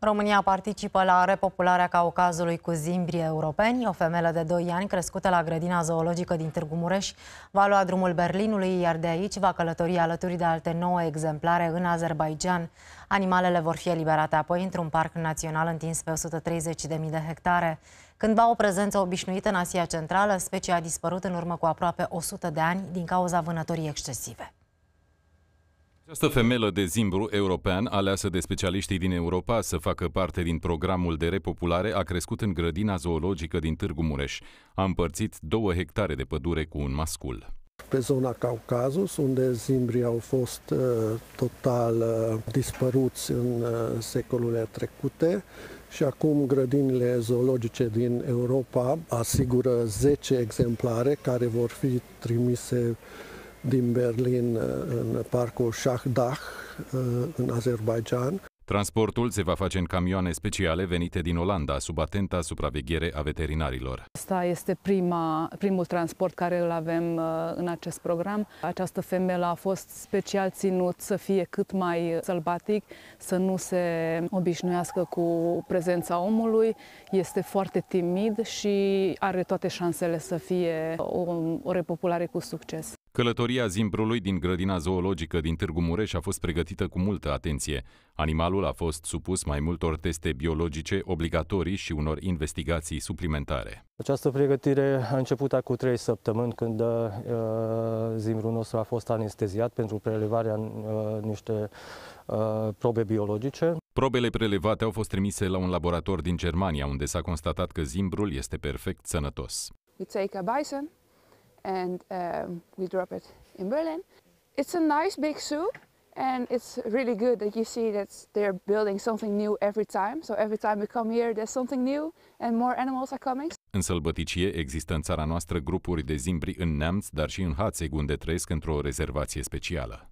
România participă la repopularea Caucazului cu zimbrii europeni. O femelă de 2 ani, crescută la grădina zoologică din Târgu Mureș, va lua drumul Berlinului, iar de aici va călători alături de alte 9 exemplare în Azerbaijan. Animalele vor fi eliberate apoi într-un parc național întins pe 130.000 de hectare. Când va o prezență obișnuită în Asia Centrală, specia a dispărut în urmă cu aproape 100 de ani din cauza vânătorii excesive. Această femelă de zimbru european, aleasă de specialiștii din Europa să facă parte din programul de repopulare, a crescut în grădina zoologică din Târgu Mureș. A împărțit două hectare de pădure cu un mascul. Pe zona Caucazus, unde zimbrii au fost uh, total uh, dispăruți în uh, secolele trecute, și acum grădinile zoologice din Europa asigură 10 exemplare care vor fi trimise din Berlin uh, în parcul Shahdach uh, în Azerbaijan. Transportul se va face în camioane speciale venite din Olanda, sub atenta supraveghere a veterinarilor. Asta este prima, primul transport care îl avem uh, în acest program. Această femelă a fost special ținut să fie cât mai sălbatic, să nu se obișnuiască cu prezența omului. Este foarte timid și are toate șansele să fie o, o repopulare cu succes. Călătoria zimbrului din grădina zoologică din Târgu Mureș a fost pregătită cu multă atenție. Animalul a fost supus mai multor teste biologice obligatorii și unor investigații suplimentare. Această pregătire a început acum trei săptămâni când uh, zimbrul nostru a fost anesteziat pentru prelevarea uh, niște uh, probe biologice. Probele prelevate au fost trimise la un laborator din Germania, unde s-a constatat că zimbrul este perfect sănătos. We take a bison, and um, we drop it in Berlin. It's a nice big zoo and it's really good that you see that they're building something new every time. So every time we come here there's something new and more animals are coming. În sălbăticie există în țara noastră grupuri de zimbri în Neamț, dar și în Hațeg, unde trăiesc într-o rezervație specială.